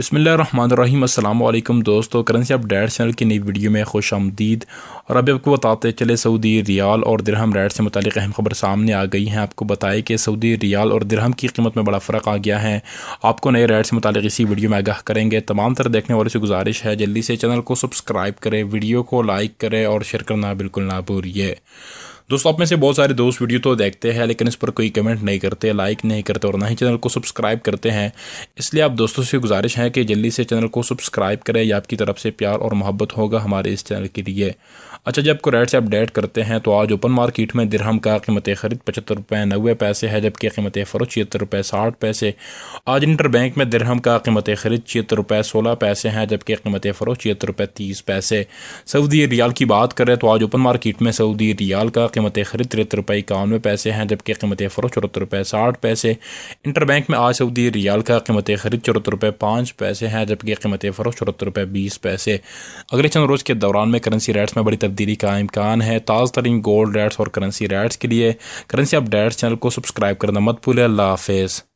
बसमिलीम अल्लाम दोस्तों currency update channel की नई वीडियो में खुश आमदीद और अभी आपको बताते चले सऊदी रियाल और दिरहम रेट से मुतल अहम खबर सामने आ गई हैं आपको बताए कि सऊदी रियाल और दिरहम की कीमत में बड़ा फ़र्क आ गया है आपको नए रेट से मुतल इसी वीडियो में आगाह करेंगे तमाम तरह देखने वालों से गुजारिश है जल्दी से चैनल को सब्सक्राइब करें वीडियो को लाइक करें और शेयर करना बिल्कुल ना भूलिए दोस्तों आप में से बहुत सारे दोस्त वीडियो तो देखते हैं लेकिन इस पर कोई कमेंट नहीं करते लाइक नहीं करते और ना ही चैनल को सब्सक्राइब करते हैं इसलिए आप दोस्तों से गुजारिश है कि जल्दी से चैनल को सब्सक्राइब करें या आपकी तरफ से प्यार और मोहब्बत होगा हमारे इस चैनल के लिए अच्छा जब को रेट से अपडेट करते हैं तो आज ओपन मार्केट में दिरहम का कीमत खरीद पचहत्तर रुपये नब्बे पैसे है जबकि कीमत फरो छिहत्तर रुपये साठ पैसे आज इंटर बैंक में दिरहम का कीमत खरीद छिहत्तर रुपये सोलह पैसे हैं जबकि कीमत फ़रोज छिहत्तर रुपये तीस पैसे सऊदी रियाल की बात करें तो आज ओपन मार्केट में सऊदी रियाल का कीमत खरीद तिरहत्तर रुपये इक्यानवे पैसे हैं जबकि कीमत फरोख चौहत्तर रुपये साठ पैसे इंटर बैंक में आज सऊदी रियाल का कीमत खरीद चौहत्तर रुपये पाँच पैसे हैं जबकि कीमत फरोख चौहत्तर रुपये बीस पैसे अगले चंद रोज़ के दौरान में करेंसी रेट्स में बड़ी तब्दीली का इम्कान है ताज़ तरीन गोल्ड रेट्स और करेंसी रेट्स के लिए करेंसी अपडेट्स चैनल को सब्सक्राइब करना मत भूलें अल्लाह हाफिज़